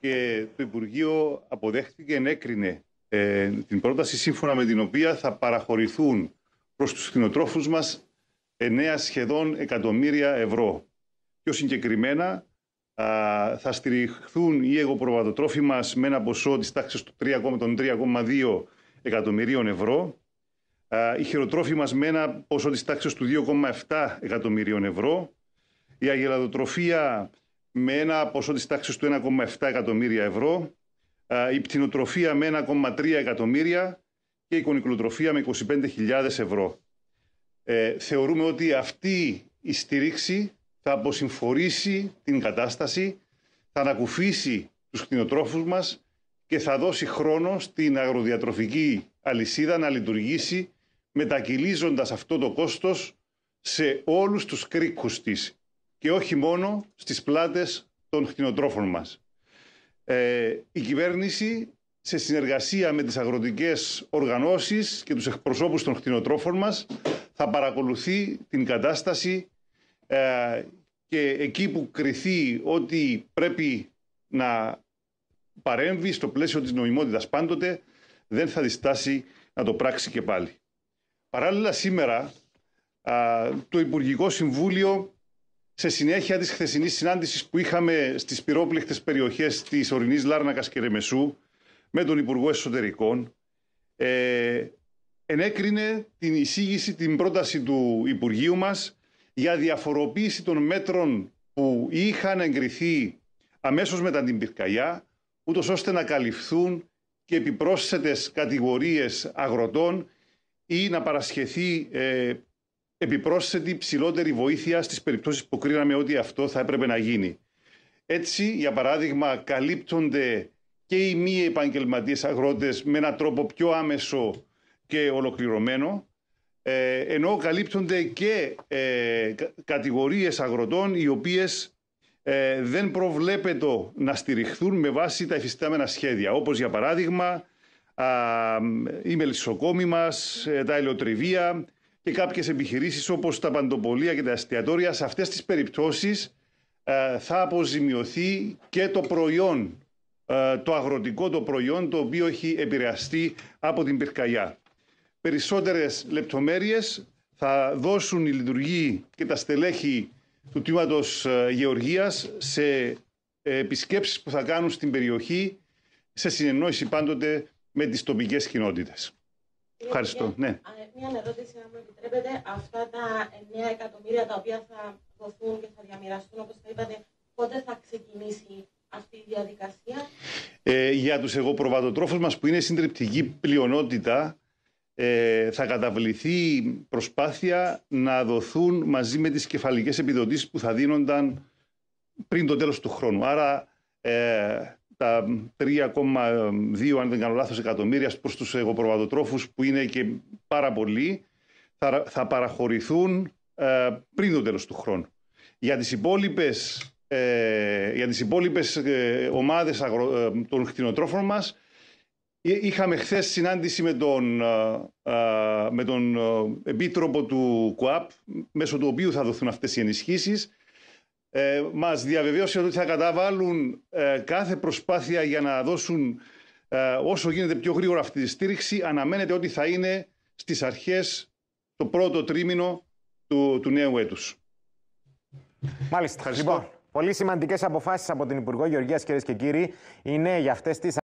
και το Υπουργείο αποδέχτηκε, ενέκρινε ε, την πρόταση σύμφωνα με την οποία θα παραχωρηθούν προς τους κτηνοτρόφους μας 9 σχεδόν εκατομμύρια ευρώ. Πιο συγκεκριμένα θα στηριχθούν οι εγωπροβατοτρόφοι μας με ένα ποσό της τάξης του των 3,2 εκατομμυρίων ευρώ, α, οι χειροτρόφοι μας με ένα ποσό της τάξης του 2,7 εκατομμυρίων ευρώ, η αγελαδοτροφία με ένα ποσό της τάξης του 1,7 εκατομμύρια ευρώ, η πτυνοτροφία με 1,3 εκατομμύρια και η κονικλοτροφία με 25.000 ευρώ. Ε, θεωρούμε ότι αυτή η στήριξη θα αποσυμφορήσει την κατάσταση, θα ανακουφίσει τους κτηνοτρόφους μας και θα δώσει χρόνο στην αγροδιατροφική αλυσίδα να λειτουργήσει μετακυλίζοντας αυτό το κόστος σε όλους τους κρίκους της και όχι μόνο στις πλάτες των χτινοτρόφων μας. Ε, η κυβέρνηση σε συνεργασία με τις αγροτικές οργανώσεις και τους εκπροσώπους των χτινοτρόφων μας θα παρακολουθεί την κατάσταση ε, και εκεί που κριθεί ότι πρέπει να παρέμβει στο πλαίσιο της νομιμότητας πάντοτε δεν θα διστάσει να το πράξει και πάλι. Παράλληλα σήμερα το Υπουργικό Συμβούλιο σε συνέχεια της χθεσινής συνάντησης που είχαμε στις πυρόπληκτε περιοχές της ορεινής Λάρνακας και Ρεμεσού με τον Υπουργό Εσωτερικών, ε, ενέκρινε την εισήγηση, την πρόταση του Υπουργείου μας για διαφοροποίηση των μέτρων που είχαν εγκριθεί αμέσως μετά την πυρκαγιά, ούτως ώστε να καλυφθούν και επιπρόσθετες κατηγορίες αγροτών ή να παρασχεθεί ε, επιπρόσθετη ψηλότερη βοήθεια στις περιπτώσεις που κρίναμε ότι αυτό θα έπρεπε να γίνει. Έτσι, για παράδειγμα, καλύπτονται και οι μη επαγγελματίες αγρότες με έναν τρόπο πιο άμεσο και ολοκληρωμένο, ε, ενώ καλύπτονται και ε, κατηγορίες αγροτών οι οποίες ε, δεν προβλέπεται να στηριχθούν με βάση τα εφιστάμενα σχέδια, όπως για παράδειγμα η μελισσοκόμη μας, τα ελαιοτριβία και κάποιες επιχειρήσεις όπως τα παντοπολία και τα εστιατόρια, σε αυτές τις περιπτώσεις ε, θα αποζημιωθεί και το προϊόν, ε, το αγροτικό το προϊόν το οποίο έχει επηρεαστεί από την πυρκαγιά. Περισσότερες λεπτομέρειες θα δώσουν οι λειτουργοί και τα στελέχη του τμήματος ε, Γεωργίας σε επισκέψεις που θα κάνουν στην περιοχή σε συνεννόηση πάντοτε με τις τοπικές κοινότητες. Ευχαριστώ. Ναι. Μια ερώτηση, αν μου επιτρέπετε. Αυτά τα 9 εκατομμύρια τα οποία θα δοθούν και θα διαμοιραστούν, όπως θα είπατε, πότε θα ξεκινήσει αυτή η διαδικασία. Ε, για τους προβατοτρόφους μας που είναι συντριπτική πλειονότητα ε, θα καταβληθεί προσπάθεια να δοθούν μαζί με τις κεφαλικές επιδοτήσεις που θα δίνονταν πριν το τέλος του χρόνου. Άρα ε, τα 3,2 αν δεν κάνω λάθος εκατομμύρια προς τους εγωπροβατοτρόφους που είναι και πάρα πολλοί θα, θα παραχωρηθούν ε, πριν το τέλος του χρόνου. Για τις υπόλοιπες, ε, για τις υπόλοιπες ε, ομάδες ε, των κτηνοτρόφων μας είχαμε χθες συνάντηση με τον, με τον επίτροπο του ΚΟΑΠ μέσω του οποίου θα δοθούν αυτές οι ενισχύσεις ε, μας διαβεβαίωσε ότι θα καταβάλουν ε, κάθε προσπάθεια για να δώσουν ε, όσο γίνεται πιο γρήγορα αυτή τη στήριξη. Αναμένεται ότι θα είναι στις αρχές το πρώτο τρίμηνο του, του νέου έτους. Μάλιστα. Λοιπόν, πολύ σημαντικές αποφάσεις από την Υπουργό Γεωργίας, κυρίες και κύριοι, είναι για αυτές τις